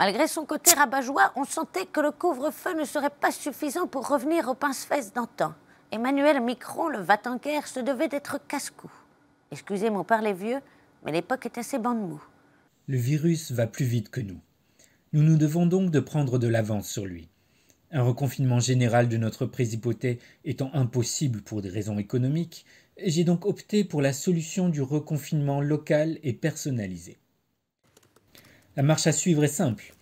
Malgré son côté rabat-joie, on sentait que le couvre-feu ne serait pas suffisant pour revenir au pince-fesses d'antan. Emmanuel Micron, le vatanquer, se devait d'être casse-cou. Excusez mon les vieux, mais l'époque est assez bande mou. Le virus va plus vite que nous. Nous nous devons donc de prendre de l'avance sur lui. Un reconfinement général de notre présipoté étant impossible pour des raisons économiques, j'ai donc opté pour la solution du reconfinement local et personnalisé. La marche à suivre est simple.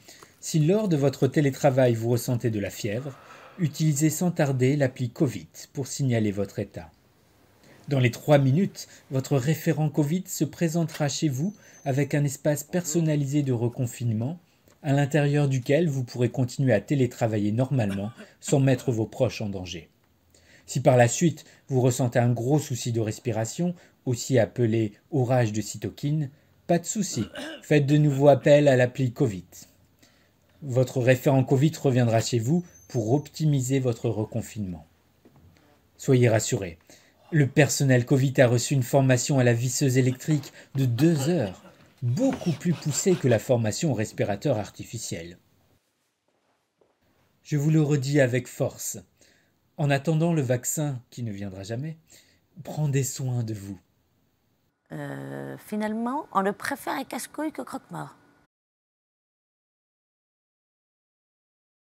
Si lors de votre télétravail vous ressentez de la fièvre, utilisez sans tarder l'appli Covid pour signaler votre état. Dans les trois minutes, votre référent Covid se présentera chez vous avec un espace personnalisé de reconfinement à l'intérieur duquel vous pourrez continuer à télétravailler normalement sans mettre vos proches en danger. Si par la suite vous ressentez un gros souci de respiration, aussi appelé orage de cytokines, pas de souci. Faites de nouveau appel à l'appli Covid. Votre référent Covid reviendra chez vous pour optimiser votre reconfinement. Soyez rassurés. Le personnel Covid a reçu une formation à la visseuse électrique de deux heures, beaucoup plus poussée que la formation au respirateur artificiel. Je vous le redis avec force. En attendant le vaccin qui ne viendra jamais, prenez soin de vous. Euh, finalement, on le préfère à casse-couille que croque-mort.